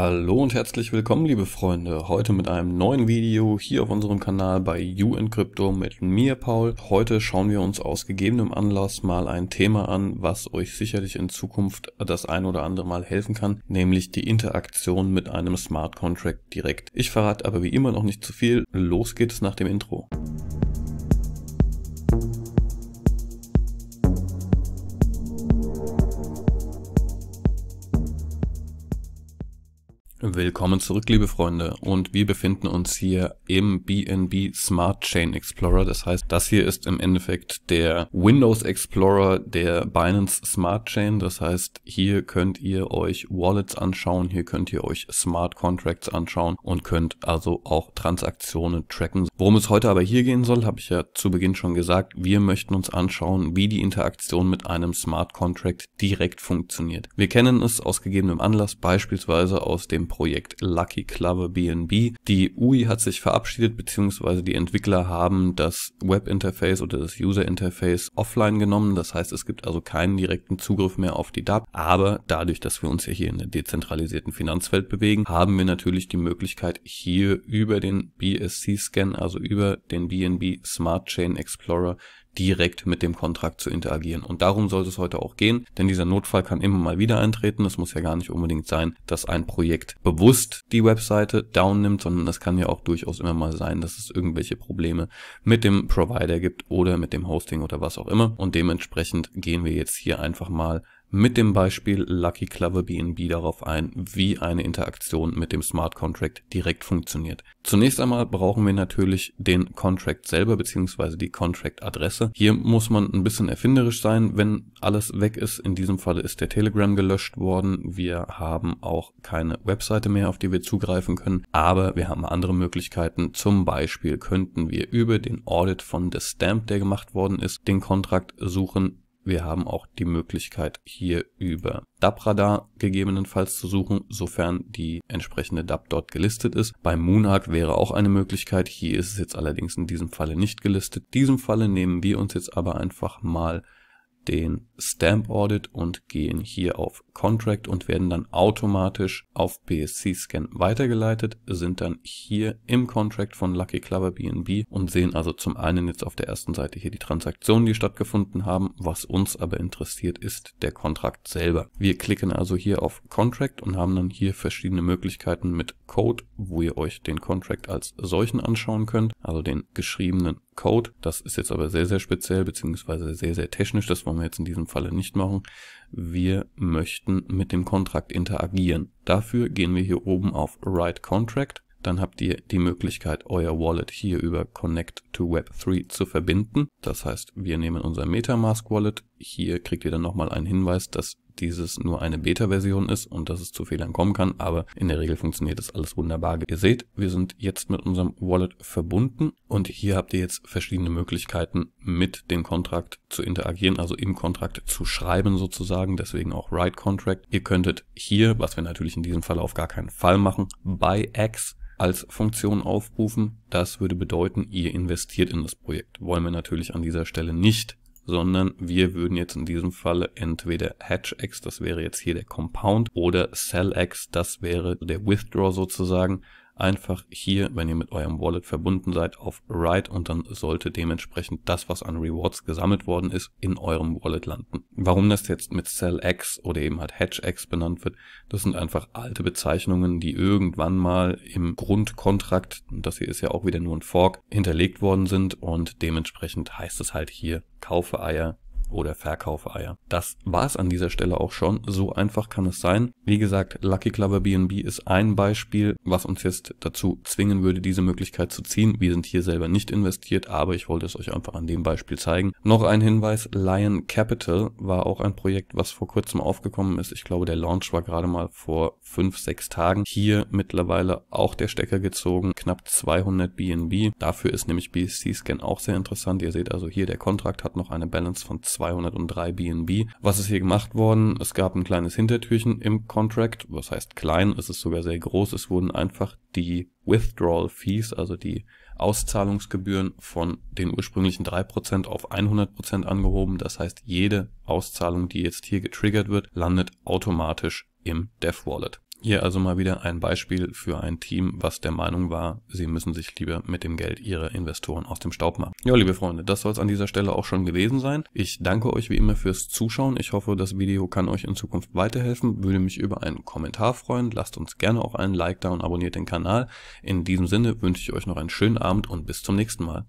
Hallo und herzlich willkommen liebe Freunde, heute mit einem neuen Video hier auf unserem Kanal bei You mit mir Paul. Heute schauen wir uns aus gegebenem Anlass mal ein Thema an, was euch sicherlich in Zukunft das ein oder andere Mal helfen kann, nämlich die Interaktion mit einem Smart Contract direkt. Ich verrate aber wie immer noch nicht zu viel, los geht's nach dem Intro. Willkommen zurück, liebe Freunde. Und wir befinden uns hier im BNB Smart Chain Explorer. Das heißt, das hier ist im Endeffekt der Windows Explorer der Binance Smart Chain. Das heißt, hier könnt ihr euch Wallets anschauen, hier könnt ihr euch Smart Contracts anschauen und könnt also auch Transaktionen tracken. Worum es heute aber hier gehen soll, habe ich ja zu Beginn schon gesagt. Wir möchten uns anschauen, wie die Interaktion mit einem Smart Contract direkt funktioniert. Wir kennen es aus gegebenem Anlass beispielsweise aus dem Projekt Lucky Clover BNB. Die UI hat sich verabschiedet, beziehungsweise die Entwickler haben das Webinterface oder das User Interface offline genommen. Das heißt, es gibt also keinen direkten Zugriff mehr auf die DAP. Aber dadurch, dass wir uns ja hier in der dezentralisierten Finanzwelt bewegen, haben wir natürlich die Möglichkeit, hier über den BSC-Scan, also über den BNB Smart Chain Explorer, direkt mit dem Kontrakt zu interagieren. Und darum sollte es heute auch gehen, denn dieser Notfall kann immer mal wieder eintreten. Es muss ja gar nicht unbedingt sein, dass ein Projekt bewusst die Webseite down nimmt, sondern es kann ja auch durchaus immer mal sein, dass es irgendwelche Probleme mit dem Provider gibt oder mit dem Hosting oder was auch immer. Und dementsprechend gehen wir jetzt hier einfach mal mit dem Beispiel Lucky Clover BNB darauf ein, wie eine Interaktion mit dem Smart Contract direkt funktioniert. Zunächst einmal brauchen wir natürlich den Contract selber bzw. die Contract Adresse. Hier muss man ein bisschen erfinderisch sein, wenn alles weg ist. In diesem Fall ist der Telegram gelöscht worden. Wir haben auch keine Webseite mehr, auf die wir zugreifen können, aber wir haben andere Möglichkeiten. Zum Beispiel könnten wir über den Audit von The Stamp, der gemacht worden ist, den Contract suchen wir haben auch die Möglichkeit, hier über DAP-Radar gegebenenfalls zu suchen, sofern die entsprechende DAP dort gelistet ist. Beim Moonark wäre auch eine Möglichkeit, hier ist es jetzt allerdings in diesem Falle nicht gelistet. In diesem Falle nehmen wir uns jetzt aber einfach mal den Stamp Audit und gehen hier auf Contract und werden dann automatisch auf PSC Scan weitergeleitet, sind dann hier im Contract von Lucky Clubber BNB und sehen also zum einen jetzt auf der ersten Seite hier die Transaktionen, die stattgefunden haben. Was uns aber interessiert, ist der Kontrakt selber. Wir klicken also hier auf Contract und haben dann hier verschiedene Möglichkeiten mit Code, wo ihr euch den Contract als solchen anschauen könnt, also den geschriebenen Code. Das ist jetzt aber sehr, sehr speziell beziehungsweise sehr, sehr technisch. Das wollen wir jetzt in diesem Falle nicht machen. Wir möchten mit dem Contract interagieren. Dafür gehen wir hier oben auf Write Contract. Dann habt ihr die Möglichkeit, euer Wallet hier über Connect to Web3 zu verbinden. Das heißt, wir nehmen unser Metamask Wallet. Hier kriegt ihr dann nochmal einen Hinweis, dass dieses nur eine Beta-Version ist und dass es zu Fehlern kommen kann, aber in der Regel funktioniert das alles wunderbar. Ihr seht, wir sind jetzt mit unserem Wallet verbunden und hier habt ihr jetzt verschiedene Möglichkeiten mit dem Kontrakt zu interagieren, also im Kontrakt zu schreiben sozusagen, deswegen auch Write Contract. Ihr könntet hier, was wir natürlich in diesem Fall auf gar keinen Fall machen, by X als Funktion aufrufen. Das würde bedeuten, ihr investiert in das Projekt. Wollen wir natürlich an dieser Stelle nicht sondern wir würden jetzt in diesem Fall entweder HatchX, das wäre jetzt hier der Compound, oder SellX, das wäre der Withdraw sozusagen, einfach hier, wenn ihr mit eurem Wallet verbunden seid, auf Write und dann sollte dementsprechend das, was an Rewards gesammelt worden ist, in eurem Wallet landen. Warum das jetzt mit X oder eben halt Hatch X benannt wird, das sind einfach alte Bezeichnungen, die irgendwann mal im Grundkontrakt, das hier ist ja auch wieder nur ein Fork, hinterlegt worden sind und dementsprechend heißt es halt hier, kaufe Eier, oder verkaufe Eier. Das war's an dieser Stelle auch schon. So einfach kann es sein. Wie gesagt, Lucky Clover BNB ist ein Beispiel, was uns jetzt dazu zwingen würde, diese Möglichkeit zu ziehen. Wir sind hier selber nicht investiert, aber ich wollte es euch einfach an dem Beispiel zeigen. Noch ein Hinweis, Lion Capital war auch ein Projekt, was vor kurzem aufgekommen ist. Ich glaube, der Launch war gerade mal vor fünf, sechs Tagen. Hier mittlerweile auch der Stecker gezogen, knapp 200 BNB. Dafür ist nämlich BSC Scan auch sehr interessant. Ihr seht also hier, der Kontrakt hat noch eine Balance von 203 BNB. Was ist hier gemacht worden? Es gab ein kleines Hintertürchen im Contract, was heißt klein, es ist sogar sehr groß. Es wurden einfach die Withdrawal Fees, also die Auszahlungsgebühren von den ursprünglichen 3% auf 100% angehoben. Das heißt, jede Auszahlung, die jetzt hier getriggert wird, landet automatisch im Dev Wallet. Hier also mal wieder ein Beispiel für ein Team, was der Meinung war, sie müssen sich lieber mit dem Geld ihrer Investoren aus dem Staub machen. Ja, liebe Freunde, das soll es an dieser Stelle auch schon gewesen sein. Ich danke euch wie immer fürs Zuschauen. Ich hoffe, das Video kann euch in Zukunft weiterhelfen. Würde mich über einen Kommentar freuen. Lasst uns gerne auch einen Like da und abonniert den Kanal. In diesem Sinne wünsche ich euch noch einen schönen Abend und bis zum nächsten Mal.